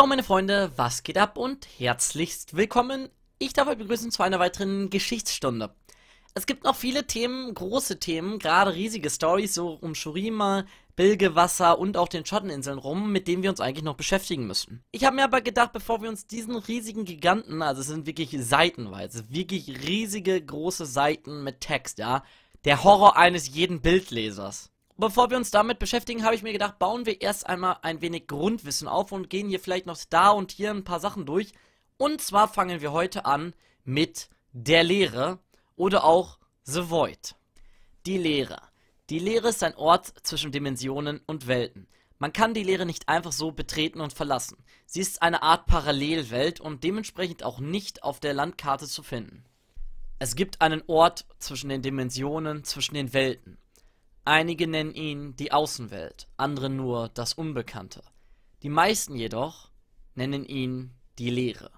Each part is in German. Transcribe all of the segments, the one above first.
Ja, meine Freunde, was geht ab und herzlichst willkommen. Ich darf euch begrüßen zu einer weiteren Geschichtsstunde. Es gibt noch viele Themen, große Themen, gerade riesige Stories so um Shurima, Bilgewasser und auch den Schatteninseln rum, mit denen wir uns eigentlich noch beschäftigen müssen. Ich habe mir aber gedacht, bevor wir uns diesen riesigen Giganten, also es sind wirklich seitenweise, wirklich riesige große Seiten mit Text, ja, der Horror eines jeden Bildlesers bevor wir uns damit beschäftigen, habe ich mir gedacht, bauen wir erst einmal ein wenig Grundwissen auf und gehen hier vielleicht noch da und hier ein paar Sachen durch. Und zwar fangen wir heute an mit der Lehre oder auch The Void. Die Lehre. Die Lehre ist ein Ort zwischen Dimensionen und Welten. Man kann die Lehre nicht einfach so betreten und verlassen. Sie ist eine Art Parallelwelt und dementsprechend auch nicht auf der Landkarte zu finden. Es gibt einen Ort zwischen den Dimensionen, zwischen den Welten. Einige nennen ihn die Außenwelt, andere nur das Unbekannte. Die meisten jedoch nennen ihn die Leere.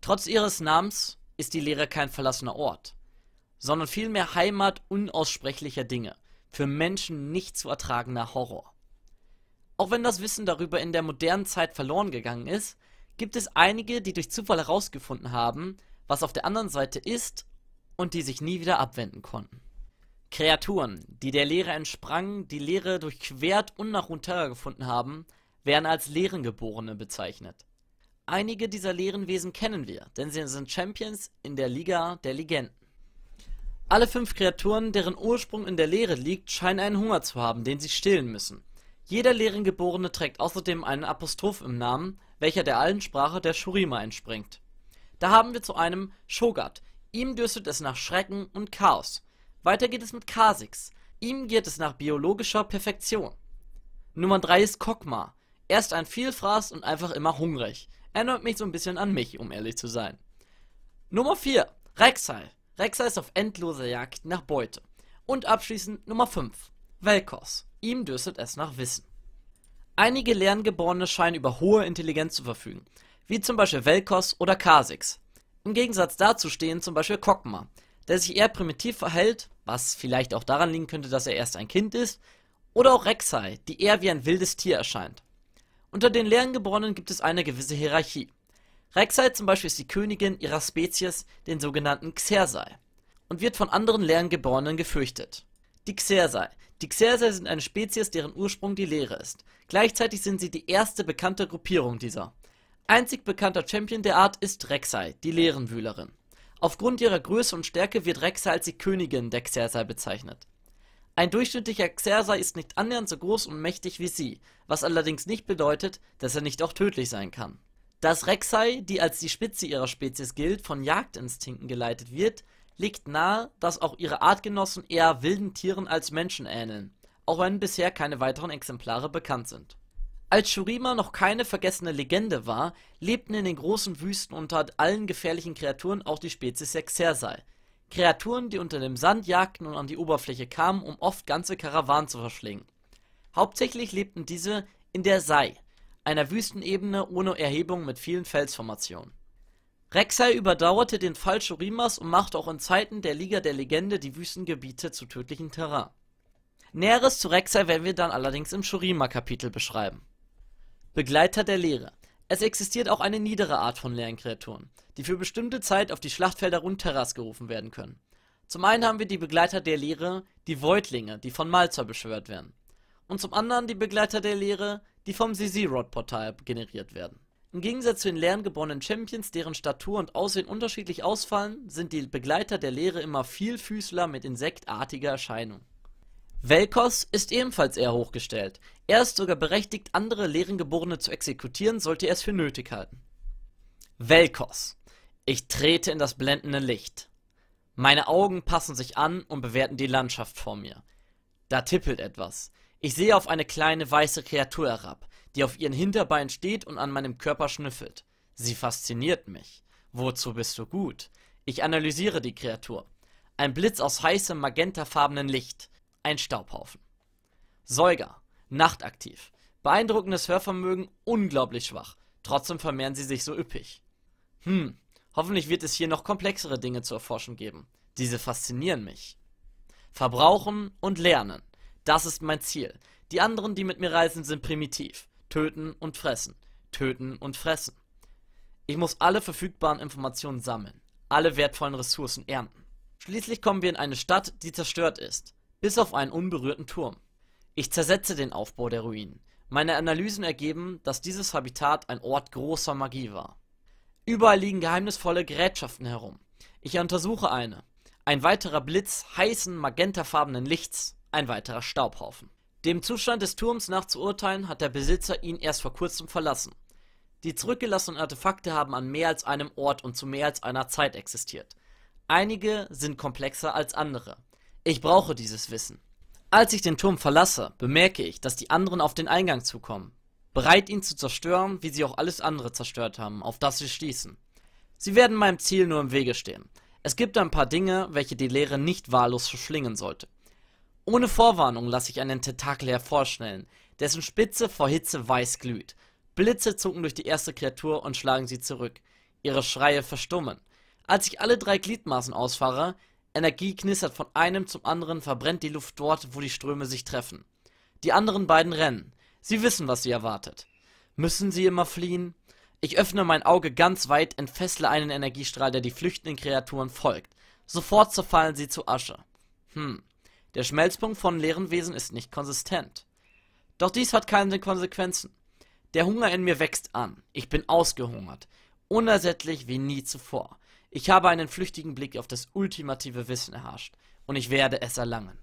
Trotz ihres Namens ist die Leere kein verlassener Ort, sondern vielmehr Heimat unaussprechlicher Dinge, für Menschen nicht zu ertragender Horror. Auch wenn das Wissen darüber in der modernen Zeit verloren gegangen ist, gibt es einige, die durch Zufall herausgefunden haben, was auf der anderen Seite ist und die sich nie wieder abwenden konnten. Kreaturen, die der Lehre entsprangen, die Lehre durchquert und nach Runtera gefunden haben, werden als Lehrengeborene bezeichnet. Einige dieser Lehrenwesen kennen wir, denn sie sind Champions in der Liga der Legenden. Alle fünf Kreaturen, deren Ursprung in der Lehre liegt, scheinen einen Hunger zu haben, den sie stillen müssen. Jeder Lehrengeborene trägt außerdem einen Apostroph im Namen, welcher der alten Sprache der Shurima entspringt. Da haben wir zu einem Shogat. Ihm dürstet es nach Schrecken und Chaos. Weiter geht es mit Kasix. Ihm geht es nach biologischer Perfektion. Nummer 3 ist Kokma. Er ist ein Vielfraß und einfach immer hungrig. Erinnert mich so ein bisschen an mich, um ehrlich zu sein. Nummer 4, Rexal. Rexal ist auf endloser Jagd nach Beute. Und abschließend Nummer 5, Velkos. Ihm dürstet es nach Wissen. Einige Lerngeborene scheinen über hohe Intelligenz zu verfügen, wie zum Beispiel Velkos oder Kasix. Im Gegensatz dazu stehen zum Beispiel Kokma, der sich eher primitiv verhält was vielleicht auch daran liegen könnte, dass er erst ein Kind ist. Oder auch Rexai, die eher wie ein wildes Tier erscheint. Unter den Lerngeborenen gibt es eine gewisse Hierarchie. Rexai zum Beispiel ist die Königin ihrer Spezies, den sogenannten Xersai, und wird von anderen Lerngeborenen gefürchtet. Die Xersai. Die Xersai sind eine Spezies, deren Ursprung die Leere ist. Gleichzeitig sind sie die erste bekannte Gruppierung dieser. Einzig bekannter Champion der Art ist Rexai, die Leerenwühlerin. Aufgrund ihrer Größe und Stärke wird Rexa als die Königin der Xerxes bezeichnet. Ein durchschnittlicher Xerxes ist nicht annähernd so groß und mächtig wie sie, was allerdings nicht bedeutet, dass er nicht auch tödlich sein kann. Dass Rexai, die als die Spitze ihrer Spezies gilt, von Jagdinstinkten geleitet wird, liegt nahe, dass auch ihre Artgenossen eher wilden Tieren als Menschen ähneln, auch wenn bisher keine weiteren Exemplare bekannt sind. Als Shurima noch keine vergessene Legende war, lebten in den großen Wüsten unter allen gefährlichen Kreaturen auch die Spezies Sexersei. Kreaturen, die unter dem Sand jagten und an die Oberfläche kamen, um oft ganze Karawanen zu verschlingen. Hauptsächlich lebten diese in der Sai, einer Wüstenebene ohne Erhebung mit vielen Felsformationen. Rek'Sai überdauerte den Fall Shurimas und machte auch in Zeiten der Liga der Legende die Wüstengebiete zu tödlichem Terrain. Näheres zu Rek'Sai werden wir dann allerdings im Shurima-Kapitel beschreiben. Begleiter der Lehre. Es existiert auch eine niedere Art von Lernkreaturen, die für bestimmte Zeit auf die Schlachtfelder und Terras gerufen werden können. Zum einen haben wir die Begleiter der Lehre, die Voidlinge, die von Malzer beschwört werden. Und zum anderen die Begleiter der Lehre, die vom Sisi-Rod-Portal generiert werden. Im Gegensatz zu den lerngeborenen Champions, deren Statur und Aussehen unterschiedlich ausfallen, sind die Begleiter der Lehre immer Vielfüßler mit insektartiger Erscheinung. Velkos ist ebenfalls eher hochgestellt. Er ist sogar berechtigt, andere Lehrenggeborene zu exekutieren, sollte er es für nötig halten. Velkos. Ich trete in das blendende Licht. Meine Augen passen sich an und bewerten die Landschaft vor mir. Da tippelt etwas. Ich sehe auf eine kleine weiße Kreatur herab, die auf ihren Hinterbeinen steht und an meinem Körper schnüffelt. Sie fasziniert mich. Wozu bist du gut? Ich analysiere die Kreatur. Ein Blitz aus heißem, magentafarbenen Licht ein Staubhaufen. Säuger, nachtaktiv. Beeindruckendes Hörvermögen, unglaublich schwach. Trotzdem vermehren sie sich so üppig. Hm, hoffentlich wird es hier noch komplexere Dinge zu erforschen geben. Diese faszinieren mich. Verbrauchen und lernen. Das ist mein Ziel. Die anderen, die mit mir reisen, sind primitiv. Töten und fressen. Töten und fressen. Ich muss alle verfügbaren Informationen sammeln, alle wertvollen Ressourcen ernten. Schließlich kommen wir in eine Stadt, die zerstört ist bis auf einen unberührten Turm. Ich zersetze den Aufbau der Ruinen. Meine Analysen ergeben, dass dieses Habitat ein Ort großer Magie war. Überall liegen geheimnisvolle Gerätschaften herum. Ich untersuche eine. Ein weiterer Blitz heißen, magentafarbenen Lichts, ein weiterer Staubhaufen. Dem Zustand des Turms nach zu urteilen, hat der Besitzer ihn erst vor kurzem verlassen. Die zurückgelassenen Artefakte haben an mehr als einem Ort und zu mehr als einer Zeit existiert. Einige sind komplexer als andere. Ich brauche dieses Wissen. Als ich den Turm verlasse, bemerke ich, dass die anderen auf den Eingang zukommen, bereit ihn zu zerstören, wie sie auch alles andere zerstört haben, auf das sie schließen. Sie werden meinem Ziel nur im Wege stehen. Es gibt ein paar Dinge, welche die Lehre nicht wahllos verschlingen sollte. Ohne Vorwarnung lasse ich einen Tentakel hervorschnellen, dessen Spitze vor Hitze weiß glüht. Blitze zucken durch die erste Kreatur und schlagen sie zurück. Ihre Schreie verstummen. Als ich alle drei Gliedmaßen ausfahre, Energie knistert von einem zum anderen, verbrennt die Luft dort, wo die Ströme sich treffen. Die anderen beiden rennen. Sie wissen, was sie erwartet. Müssen sie immer fliehen? Ich öffne mein Auge ganz weit, entfessle einen Energiestrahl, der die flüchtenden Kreaturen folgt. Sofort zerfallen sie zu Asche. Hm, der Schmelzpunkt von leeren Wesen ist nicht konsistent. Doch dies hat keine Konsequenzen. Der Hunger in mir wächst an. Ich bin ausgehungert. Unersättlich wie nie zuvor. Ich habe einen flüchtigen Blick auf das ultimative Wissen erhascht und ich werde es erlangen.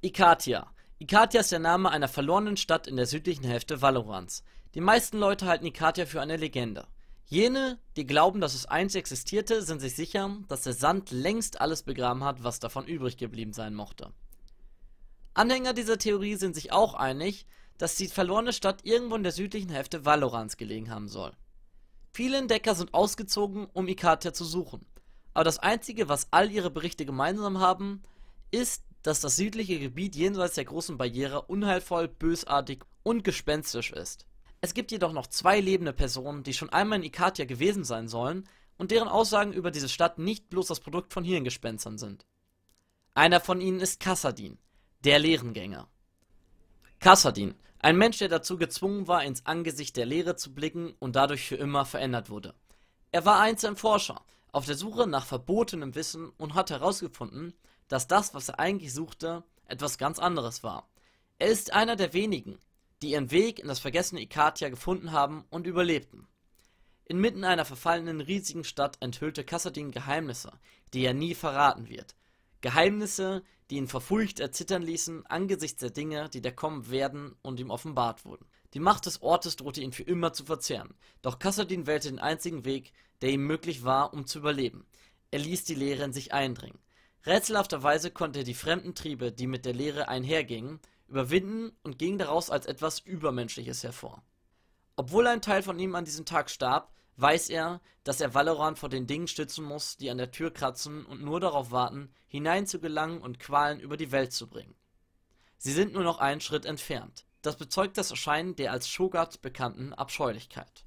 Ikatia. Ikatia ist der Name einer verlorenen Stadt in der südlichen Hälfte Valorans. Die meisten Leute halten Ikatia für eine Legende. Jene, die glauben, dass es einst existierte, sind sich sicher, dass der Sand längst alles begraben hat, was davon übrig geblieben sein mochte. Anhänger dieser Theorie sind sich auch einig, dass die verlorene Stadt irgendwo in der südlichen Hälfte Valorans gelegen haben soll. Viele Entdecker sind ausgezogen, um Ikatia zu suchen. Aber das Einzige, was all ihre Berichte gemeinsam haben, ist, dass das südliche Gebiet jenseits der großen Barriere unheilvoll, bösartig und gespenstisch ist. Es gibt jedoch noch zwei lebende Personen, die schon einmal in Ikatia gewesen sein sollen und deren Aussagen über diese Stadt nicht bloß das Produkt von Hirngespenstern sind. Einer von ihnen ist Kassadin, der Lehrengänger. Kassadin ein Mensch, der dazu gezwungen war, ins Angesicht der Leere zu blicken und dadurch für immer verändert wurde. Er war einst ein Forscher, auf der Suche nach verbotenem Wissen und hat herausgefunden, dass das, was er eigentlich suchte, etwas ganz anderes war. Er ist einer der wenigen, die ihren Weg in das vergessene Ikatia gefunden haben und überlebten. Inmitten einer verfallenen riesigen Stadt enthüllte Kassadin Geheimnisse, die er nie verraten wird. Geheimnisse, die ihn vor Furcht erzittern ließen angesichts der Dinge, die da kommen werden und ihm offenbart wurden. Die Macht des Ortes drohte ihn für immer zu verzehren, doch Kassadin wählte den einzigen Weg, der ihm möglich war, um zu überleben. Er ließ die Lehre in sich eindringen. Rätselhafterweise konnte er die fremden Triebe, die mit der Lehre einhergingen, überwinden und ging daraus als etwas Übermenschliches hervor. Obwohl ein Teil von ihm an diesem Tag starb, weiß er, dass er Valorant vor den Dingen stützen muss, die an der Tür kratzen und nur darauf warten, hineinzugelangen und Qualen über die Welt zu bringen. Sie sind nur noch einen Schritt entfernt. Das bezeugt das Erscheinen der als Shogat bekannten Abscheulichkeit.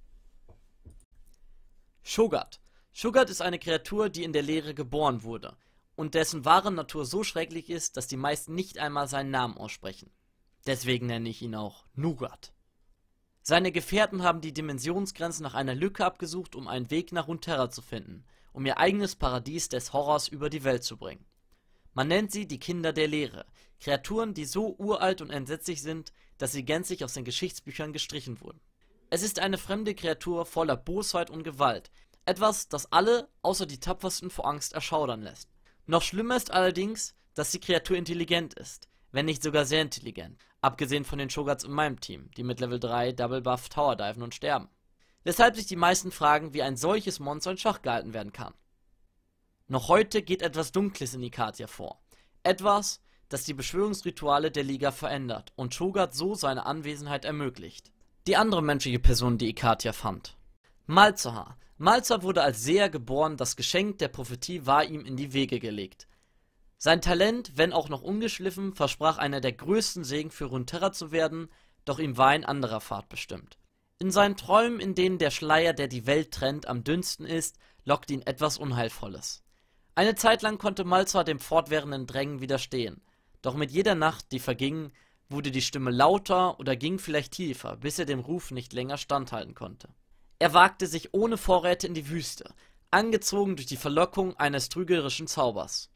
Shogat. Shogat ist eine Kreatur, die in der Leere geboren wurde und dessen wahre Natur so schrecklich ist, dass die meisten nicht einmal seinen Namen aussprechen. Deswegen nenne ich ihn auch Nugat. Seine Gefährten haben die Dimensionsgrenzen nach einer Lücke abgesucht, um einen Weg nach Runeterra zu finden, um ihr eigenes Paradies des Horrors über die Welt zu bringen. Man nennt sie die Kinder der Leere, Kreaturen, die so uralt und entsetzlich sind, dass sie gänzlich aus den Geschichtsbüchern gestrichen wurden. Es ist eine fremde Kreatur voller Bosheit und Gewalt, etwas, das alle, außer die Tapfersten, vor Angst erschaudern lässt. Noch schlimmer ist allerdings, dass die Kreatur intelligent ist, wenn nicht sogar sehr intelligent. Abgesehen von den Shogats in meinem Team, die mit Level 3 Double Buff Tower diven und sterben. Weshalb sich die meisten fragen, wie ein solches Monster in Schach gehalten werden kann. Noch heute geht etwas Dunkles in Ikatia vor. Etwas, das die Beschwörungsrituale der Liga verändert und Shogat so seine Anwesenheit ermöglicht. Die andere menschliche Person, die Ikatia fand. Malzahar. Malzahar wurde als Seher geboren, das Geschenk der Prophetie war ihm in die Wege gelegt. Sein Talent, wenn auch noch ungeschliffen, versprach einer der größten Segen für Runeterra zu werden, doch ihm war ein anderer Pfad bestimmt. In seinen Träumen, in denen der Schleier, der die Welt trennt, am dünnsten ist, lockt ihn etwas Unheilvolles. Eine Zeit lang konnte Malzar dem fortwährenden Drängen widerstehen, doch mit jeder Nacht, die verging, wurde die Stimme lauter oder ging vielleicht tiefer, bis er dem Ruf nicht länger standhalten konnte. Er wagte sich ohne Vorräte in die Wüste, angezogen durch die Verlockung eines trügerischen Zaubers.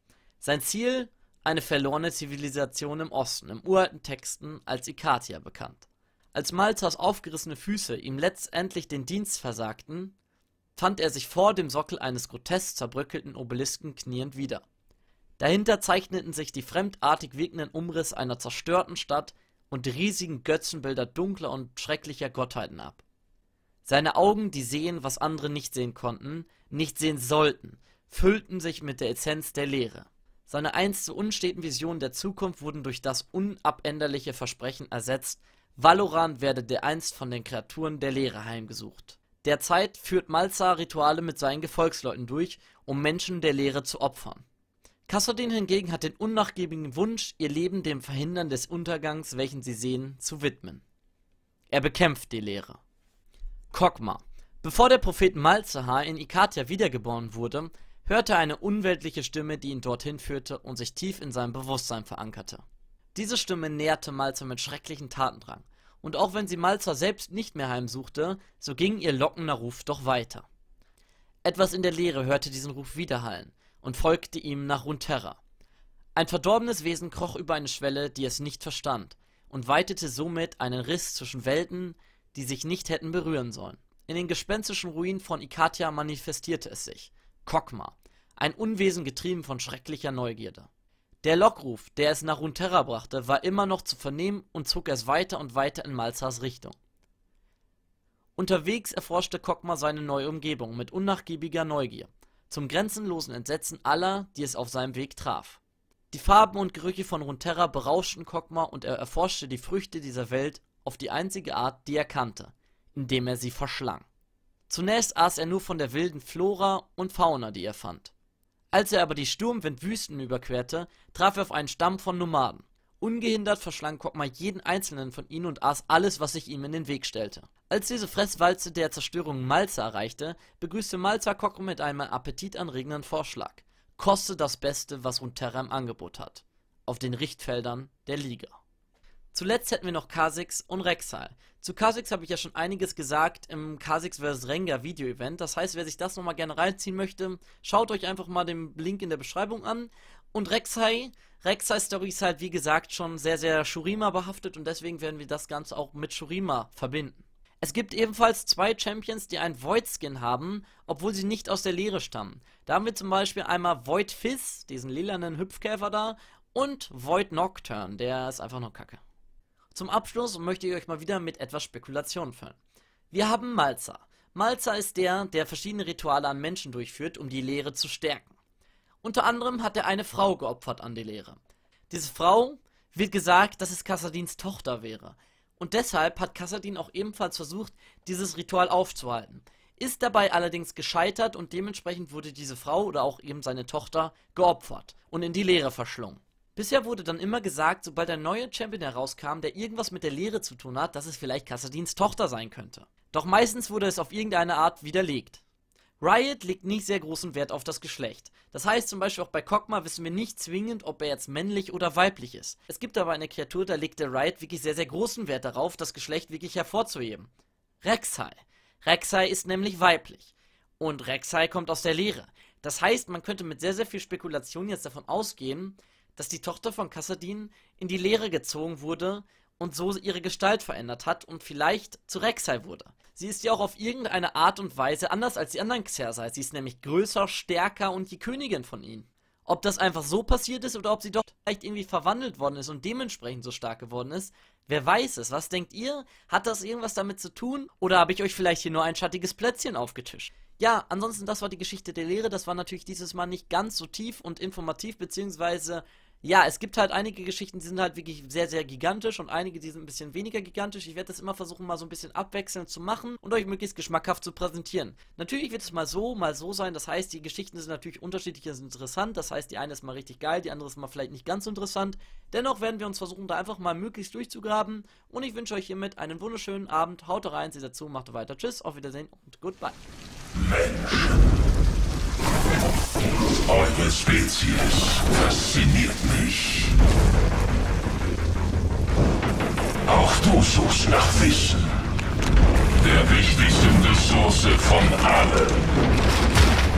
Sein Ziel? Eine verlorene Zivilisation im Osten, im uralten Texten als Ikatia bekannt. Als Malthas aufgerissene Füße ihm letztendlich den Dienst versagten, fand er sich vor dem Sockel eines grotesk zerbröckelten Obelisken kniend wieder. Dahinter zeichneten sich die fremdartig wirkenden Umrisse einer zerstörten Stadt und die riesigen Götzenbilder dunkler und schrecklicher Gottheiten ab. Seine Augen, die sehen, was andere nicht sehen konnten, nicht sehen sollten, füllten sich mit der Essenz der Leere. Seine einst so unsteten Visionen der Zukunft wurden durch das unabänderliche Versprechen ersetzt, Valoran werde dereinst von den Kreaturen der Leere heimgesucht. Derzeit führt Malzahar Rituale mit seinen Gefolgsleuten durch, um Menschen der Leere zu opfern. Kassadin hingegen hat den unnachgiebigen Wunsch, ihr Leben dem Verhindern des Untergangs, welchen sie sehen, zu widmen. Er bekämpft die Leere. Kokma. Bevor der Prophet Malzahar in Ikatia wiedergeboren wurde, hörte eine unweltliche Stimme, die ihn dorthin führte und sich tief in seinem Bewusstsein verankerte. Diese Stimme näherte Malzer mit schrecklichen Tatendrang, und auch wenn sie Malzer selbst nicht mehr heimsuchte, so ging ihr lockender Ruf doch weiter. Etwas in der Leere hörte diesen Ruf widerhallen und folgte ihm nach Runterra. Ein verdorbenes Wesen kroch über eine Schwelle, die es nicht verstand, und weitete somit einen Riss zwischen Welten, die sich nicht hätten berühren sollen. In den gespenstischen Ruinen von Ikatia manifestierte es sich, Kokma. Ein Unwesen getrieben von schrecklicher Neugierde. Der Lockruf, der es nach Runterra brachte, war immer noch zu vernehmen und zog es weiter und weiter in Malzahs Richtung. Unterwegs erforschte Kokma seine neue Umgebung mit unnachgiebiger Neugier, zum grenzenlosen Entsetzen aller, die es auf seinem Weg traf. Die Farben und Gerüche von Runterra berauschten Kokma und er erforschte die Früchte dieser Welt auf die einzige Art, die er kannte, indem er sie verschlang. Zunächst aß er nur von der wilden Flora und Fauna, die er fand. Als er aber die Sturmwindwüsten überquerte, traf er auf einen Stamm von Nomaden. Ungehindert verschlang Kog'Ma jeden einzelnen von ihnen und aß alles, was sich ihm in den Weg stellte. Als diese Fresswalze der Zerstörung Malza erreichte, begrüßte Malza Kog'Ma mit einem appetitanregenden Vorschlag. Koste das Beste, was Unterra im Angebot hat. Auf den Richtfeldern der Liga. Zuletzt hätten wir noch Kha'Zix und Rexal. Zu Kha'Zix habe ich ja schon einiges gesagt im Kha'Zix vs. Rengar Video Event. Das heißt, wer sich das nochmal gerne reinziehen möchte, schaut euch einfach mal den Link in der Beschreibung an. Und Rek'Sai, Rek'Sai Story ist halt wie gesagt schon sehr, sehr Shurima behaftet und deswegen werden wir das Ganze auch mit Shurima verbinden. Es gibt ebenfalls zwei Champions, die einen Void Skin haben, obwohl sie nicht aus der Leere stammen. Da haben wir zum Beispiel einmal Void Fizz, diesen lilanen Hüpfkäfer da, und Void Nocturne, der ist einfach nur kacke. Zum Abschluss möchte ich euch mal wieder mit etwas Spekulation füllen. Wir haben Malza. Malza ist der, der verschiedene Rituale an Menschen durchführt, um die Lehre zu stärken. Unter anderem hat er eine Frau geopfert an die Lehre. Diese Frau wird gesagt, dass es Kassadins Tochter wäre. Und deshalb hat Kassadin auch ebenfalls versucht, dieses Ritual aufzuhalten. Ist dabei allerdings gescheitert und dementsprechend wurde diese Frau oder auch eben seine Tochter geopfert und in die Lehre verschlungen. Bisher wurde dann immer gesagt, sobald ein neuer Champion herauskam, der irgendwas mit der Lehre zu tun hat, dass es vielleicht Kassadins Tochter sein könnte. Doch meistens wurde es auf irgendeine Art widerlegt. Riot legt nicht sehr großen Wert auf das Geschlecht. Das heißt zum Beispiel auch bei Kogma wissen wir nicht zwingend, ob er jetzt männlich oder weiblich ist. Es gibt aber eine Kreatur, da legt der Riot wirklich sehr, sehr großen Wert darauf, das Geschlecht wirklich hervorzuheben. Rek'Sai. Rek'Sai ist nämlich weiblich. Und Rek'Sai kommt aus der Lehre. Das heißt, man könnte mit sehr, sehr viel Spekulation jetzt davon ausgehen, dass die Tochter von Kassadin in die Leere gezogen wurde und so ihre Gestalt verändert hat und vielleicht zu Rek'Sai wurde. Sie ist ja auch auf irgendeine Art und Weise anders als die anderen Xersai. Sie ist nämlich größer, stärker und die Königin von ihnen. Ob das einfach so passiert ist oder ob sie doch vielleicht irgendwie verwandelt worden ist und dementsprechend so stark geworden ist, wer weiß es. Was denkt ihr? Hat das irgendwas damit zu tun? Oder habe ich euch vielleicht hier nur ein schattiges Plätzchen aufgetischt? Ja, ansonsten das war die Geschichte der Lehre. Das war natürlich dieses Mal nicht ganz so tief und informativ, beziehungsweise ja, es gibt halt einige Geschichten, die sind halt wirklich sehr, sehr gigantisch und einige, die sind ein bisschen weniger gigantisch. Ich werde das immer versuchen, mal so ein bisschen abwechselnd zu machen und euch möglichst geschmackhaft zu präsentieren. Natürlich wird es mal so, mal so sein. Das heißt, die Geschichten sind natürlich unterschiedlich und interessant. Das heißt, die eine ist mal richtig geil, die andere ist mal vielleicht nicht ganz so interessant. Dennoch werden wir uns versuchen, da einfach mal möglichst durchzugraben. Und ich wünsche euch hiermit einen wunderschönen Abend. Haut rein, seht dazu, macht weiter. Tschüss, auf Wiedersehen und goodbye. Menschen. Eure Spezies fasziniert mich. Auch du suchst nach Wissen. Der wichtigsten Ressource von allen.